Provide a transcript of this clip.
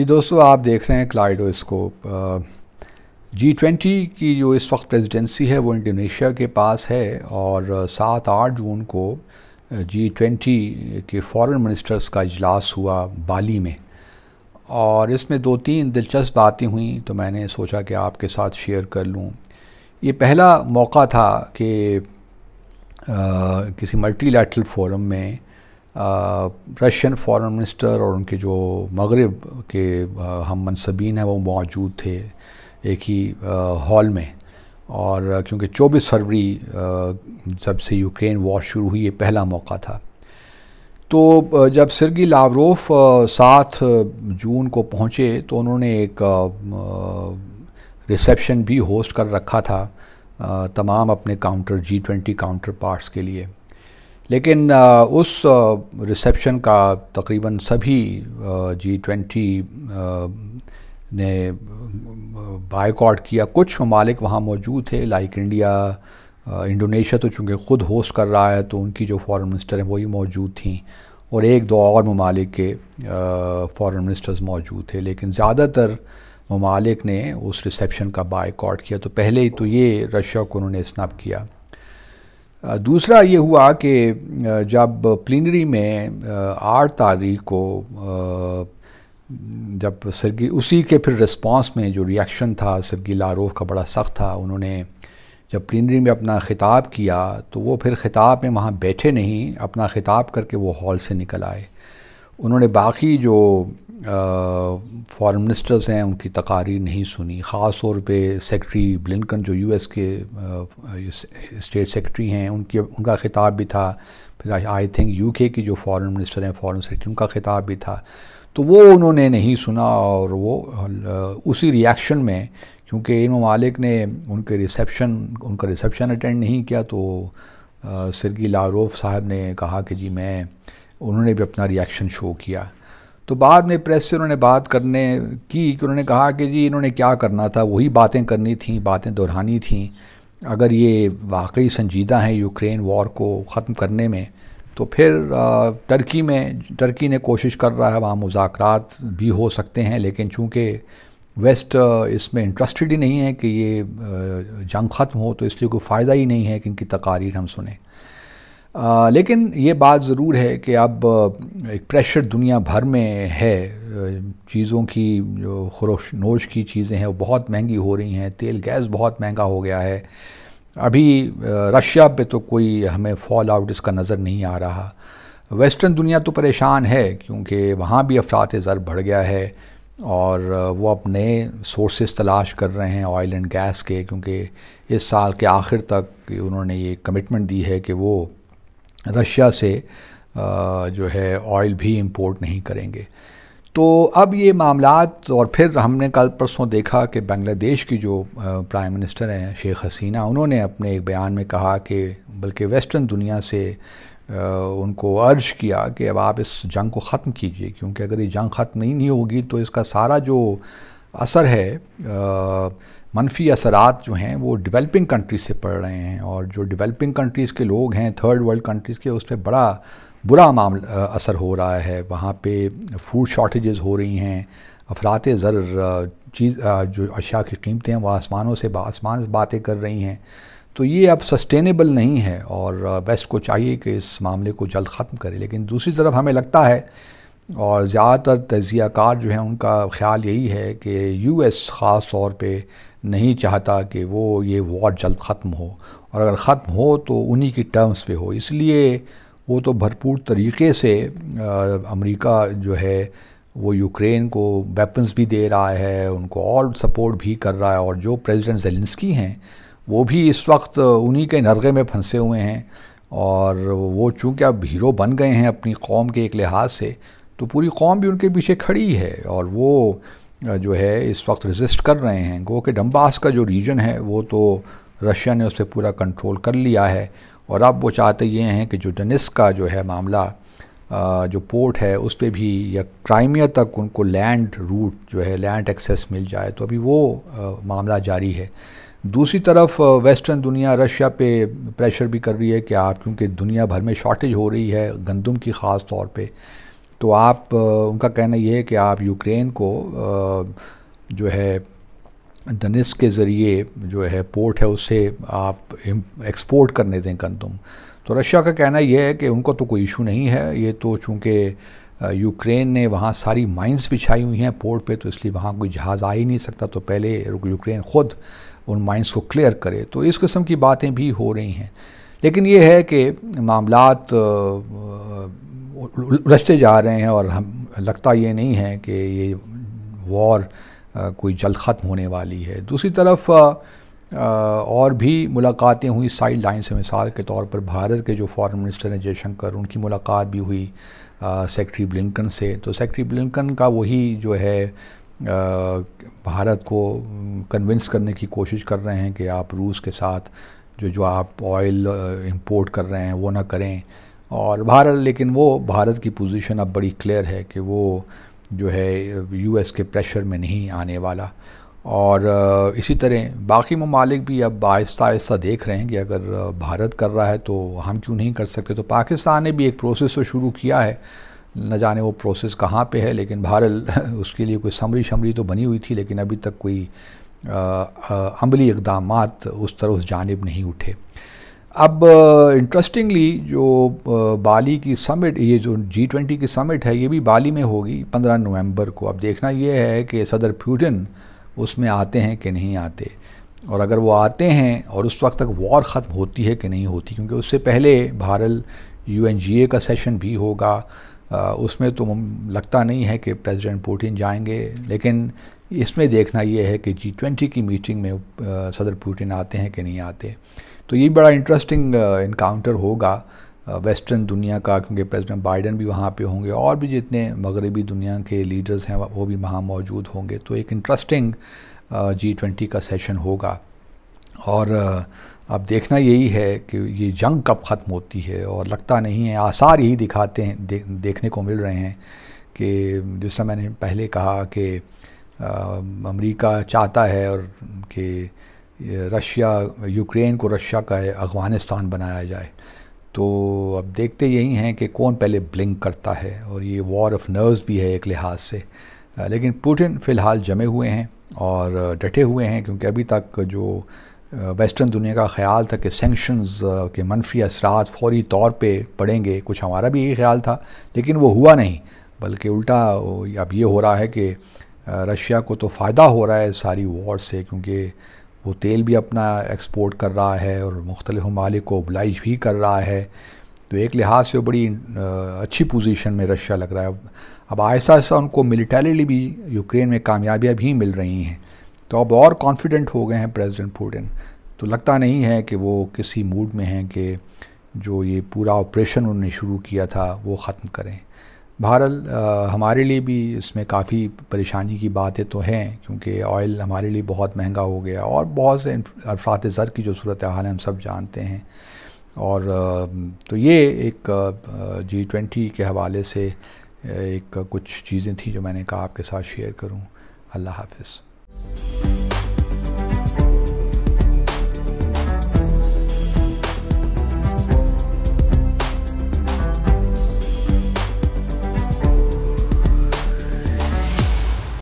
जी दोस्तों आप देख रहे हैं क्लाइडो स्कोप जी ट्वेंटी की जो इस वक्त प्रेसिडेंसी है वो इंडोनेशिया के पास है और सात आठ जून को जी ट्वेंटी के फॉरेन मिनिस्टर्स का इजलास हुआ बाली में और इसमें दो तीन दिलचस्प बातें हुई तो मैंने सोचा कि आपके साथ शेयर कर लूँ ये पहला मौका था कि किसी मल्टीलैटरल फोरम में रशियन फॉरेन मिनिस्टर और उनके जो मगरब के हम मनसबीन हैं वो मौजूद थे एक ही हॉल में और क्योंकि 24 फरवरी जब से यूक्रेन वॉर शुरू हुई ये पहला मौका था तो जब सरगी लावरोफ सात जून को पहुँचे तो उन्होंने एक रिसेप्शन भी होस्ट कर रखा था तमाम अपने counter G twenty counterparts के लिए लेकिन उस रिसेप्शन का तकरीबन सभी जी ट्वेंटी ने बाइकआउट किया कुछ ममालिक वहाँ मौजूद थे लाइक इंडिया इंडोनेशिया तो चूँकि ख़ुद होस्ट कर रहा है तो उनकी जो फॉरेन मिनिस्टर हैं वही मौजूद थी और एक दो और ममालिक के फॉरेन मिनिस्टर्स मौजूद थे लेकिन ज़्यादातर ममालिक ने उस रिसेप्शन का बाइकआउट किया तो पहले ही तो ये रशिया को उन्होंने स्नप किया दूसरा ये हुआ कि जब प्लिनरी में आठ तारीख को जब सरगी उसी के फिर रिस्पांस में जो रिएक्शन था सरगी लारोफ का बड़ा सख्त था उन्होंने जब प्लिनरी में अपना ख़िताब किया तो वो फिर ख़िताब में वहाँ बैठे नहीं अपना ख़िताब करके वो हॉल से निकल आए उन्होंने बाकी जो फॉरेन मिनिस्टर्स हैं उनकी तकारी नहीं सुनी ख़ास तौर पे सेक्रेटरी ब्लिनकन जो यूएस के स्टेट सेक्रेटरी हैं उनकी उनका ख़िताब भी था फिर आई थिंक यूके की जो फॉरेन मिनिस्टर हैं फॉरेन सेक्रेटरी उनका ख़िताब भी था तो वो उन्होंने नहीं सुना और वो उसी रिएक्शन में क्योंकि इन ममालिक ने उनके रिसेप्शन उनका रिसेप्शन अटेंड नहीं किया तो सिरगी लारोफ साहब ने कहा कि जी मैं उन्होंने भी अपना रिएक्शन शो किया तो बाद में प्रेस से उन्होंने बात करने की कि उन्होंने कहा कि जी इन्होंने क्या करना था वही बातें करनी थी बातें दोहरानी थी अगर ये वाकई संजीदा हैं यूक्रेन वॉर को ख़त्म करने में तो फिर टर्की में टर्की ने कोशिश कर रहा है वहाँ मुजाकर भी हो सकते हैं लेकिन चूँकि वेस्ट इसमें इंटरेस्टेड ही नहीं है कि ये जंग ख़त्म हो तो इसलिए कोई फ़ायदा ही नहीं है कि इनकी तकारीर हम सुने लेकिन ये बात ज़रूर है कि अब एक प्रेशर दुनिया भर में है चीज़ों की जो खरोश नोश की चीज़ें हैं वो बहुत महंगी हो रही हैं तेल गैस बहुत महंगा हो गया है अभी रशिया पे तो कोई हमें फॉल आउट इसका नज़र नहीं आ रहा वेस्टर्न दुनिया तो परेशान है क्योंकि वहाँ भी अफरात ज़र बढ़ गया है और वो अब नए सोर्सेज तलाश कर रहे हैं ऑयल एंड गैस के क्योंकि इस साल के आखिर तक उन्होंने ये कमिटमेंट दी है कि वो रशिया से जो है ऑयल भी इम्पोर्ट नहीं करेंगे तो अब ये मामला और फिर हमने कल परसों देखा कि बांग्लादेश की जो प्राइम मिनिस्टर हैं शेख हसीना उन्होंने अपने एक बयान में कहा कि बल्कि वेस्टर्न दुनिया से उनको अर्ज किया कि अब आप इस जंग को ख़त्म कीजिए क्योंकि अगर ये जंग ख़त्म नहीं, नहीं होगी तो इसका सारा जो असर है मनफी असरात जो हैं वो डेवलपिंग कंट्रीज से पड़ रहे हैं और जो डेवलपिंग कंट्रीज़ के लोग हैं थर्ड वर्ल्ड कंट्रीज़ के उस पर बड़ा बुरा मामला असर हो रहा है वहाँ पे फूड शॉर्टेजेस हो रही हैं अफरात ज़र चीज़ जो अशा की कीमतें हैं वह आसमानों से आसमान से बातें कर रही हैं तो ये अब सस्टेनेबल नहीं है और वेस्ट को चाहिए कि इस मामले को जल्द ख़त्म करे लेकिन दूसरी तरफ हमें लगता है और ज़्यादातर तजियाकार जो हैं उनका ख्याल यही है कि यू एस ख़ास तौर पर नहीं चाहता कि वो ये वॉर जल्द ख़त्म हो और अगर ख़त्म हो तो उन्हीं की टर्म्स पे हो इसलिए वो तो भरपूर तरीके से अमेरिका जो है वो यूक्रेन को वेपन्स भी दे रहा है उनको और सपोर्ट भी कर रहा है और जो प्रेसिडेंट जेलेंसकी हैं वो भी इस वक्त उन्हीं के नरगे में फंसे हुए हैं और वो चूँकि अब हीरो बन गए हैं अपनी कौम के एक लिहाज से तो पूरी कौम भी उनके पीछे खड़ी है और वो जो है इस वक्त रजिस्ट कर रहे हैं गो के डम्बास का जो रीजन है वो तो रशिया ने उस पर पूरा कंट्रोल कर लिया है और अब वो चाहते ये हैं कि जो डनिस का जो है मामला जो पोर्ट है उस पर भी या क्राइमिया तक उनको लैंड रूट जो है लैंड एक्सेस मिल जाए तो अभी वो मामला जारी है दूसरी तरफ वेस्टर्न दुनिया रशिया पे प्रेशर भी कर रही है कि आप क्योंकि दुनिया भर में शॉर्टेज हो रही है गंदम की ख़ास तौर पर तो आप उनका कहना यह है कि आप यूक्रेन को जो है दनिस के ज़रिए जो है पोर्ट है उससे आप एक्सपोर्ट करने दें गंदम तो रशिया का कहना यह है कि उनको तो कोई इशू नहीं है ये तो चूँकि यूक्रेन ने वहाँ सारी माइंस बिछाई हुई हैं पोर्ट पे तो इसलिए वहाँ कोई जहाज़ आ ही नहीं सकता तो पहले यूक्रेन ख़ुद उन माइंस को क्लियर करे तो इस किस्म की बातें भी हो रही हैं लेकिन ये है कि मामला उलझते जा रहे हैं और हम लगता ये नहीं है कि ये वॉर कोई जल्द ख़त्म होने वाली है दूसरी तरफ और भी मुलाकातें हुई साइड लाइन से मिसाल के तौर पर भारत के जो फॉरेन मिनिस्टर हैं जयशंकर उनकी मुलाकात भी हुई सेक्रेटरी ब्लिंकन से तो सेक्रेटरी ब्लिंकन का वही जो है भारत को कन्विंस करने की कोशिश कर रहे हैं कि आप रूस के साथ जो जो आप ऑयल इंपोर्ट कर रहे हैं वो ना करें और भारत लेकिन वो भारत की पोजीशन अब बड़ी क्लियर है कि वो जो है यूएस के प्रेशर में नहीं आने वाला और इसी तरह बाकी ममालिक भी अब आहिस्ता आहिस्ता देख रहे हैं कि अगर भारत कर रहा है तो हम क्यों नहीं कर सकते तो पाकिस्तान ने भी एक प्रोसेस तो शुरू किया है न जाने वो प्रोसेस कहाँ पे है लेकिन भारत उसके लिए कोई समरी शमरी तो बनी हुई थी लेकिन अभी तक कोई अमली इकदाम उस तरह उस जानब नहीं उठे अब इंटरेस्टिंगली जो बाली की समिट ये जो जी ट्वेंटी की समिट है ये भी बाली में होगी पंद्रह नवंबर को अब देखना ये है कि सदर प्यूटिन उसमें आते हैं कि नहीं आते और अगर वो आते हैं और उस वक्त तक वॉर ख़त्म होती है कि नहीं होती क्योंकि उससे पहले भारत यू का सेशन भी होगा उसमें तो लगता नहीं है कि प्रेसिडेंट पुटिन जाएंगे लेकिन इसमें देखना यह है कि जी ट्वेंटी की मीटिंग में सदर पुटिन आते हैं कि नहीं आते तो ये बड़ा इंटरेस्टिंग इनकाउंटर uh, होगा वेस्टर्न uh, दुनिया का क्योंकि प्रेसिडेंट बाइडन भी वहाँ पे होंगे और भी जितने मगरबी दुनिया के लीडर्स हैं वो भी वहाँ मौजूद होंगे तो एक इंटरेस्टिंग जी ट्वेंटी का सेशन होगा और uh, अब देखना यही है कि ये जंग कब ख़त्म होती है और लगता नहीं है आसार यही दिखाते हैं दे, देखने को मिल रहे हैं कि जिस तरह मैंने पहले कहा कि अमरीका चाहता है और कि रशिया यूक्रेन को रशिया का अफ़गानिस्तान बनाया जाए तो अब देखते यही हैं कि कौन पहले ब्लिंक करता है और ये वॉर ऑफ नर्व्स भी है एक लिहाज से लेकिन पुटिन फ़िलहाल जमे हुए हैं और डटे हुए हैं क्योंकि अभी तक जो वेस्टर्न दुनिया का ख्याल था कि सेंक्शंस के मनफी असरा फौरी तौर पे पड़ेंगे कुछ हमारा भी यही ख्याल था लेकिन वो हुआ नहीं बल्कि उल्टा अब ये हो रहा है कि रशिया को तो फ़ायदा हो रहा है सारी वॉर से क्योंकि वो तेल भी अपना एक्सपोर्ट कर रहा है और मुख्तलिफ ममालिक को ओबलाइज भी कर रहा है तो एक लिहाज से बड़ी अच्छी पोजीशन में रशिया लग रहा है अब ऐसा ऐसा उनको मिलिटरीली भी यूक्रेन में कामयाबियां भी मिल रही हैं तो अब और कॉन्फिडेंट हो गए हैं प्रेसिडेंट पुटिन तो लगता नहीं है कि वो किसी मूड में हैं कि जो ये पूरा ऑपरेशन उन्होंने शुरू किया था वो ख़त्म करें बहरहाल हमारे लिए भी इसमें काफ़ी परेशानी की बातें तो हैं क्योंकि ऑयल हमारे लिए बहुत महंगा हो गया और बहुत से अफरात ज़र की जो सूरत हाल है हम सब जानते हैं और तो ये एक जी ट्वेंटी के हवाले से एक कुछ चीज़ें थी जो मैंने कहा आपके साथ शेयर करूं अल्लाह हाफिज़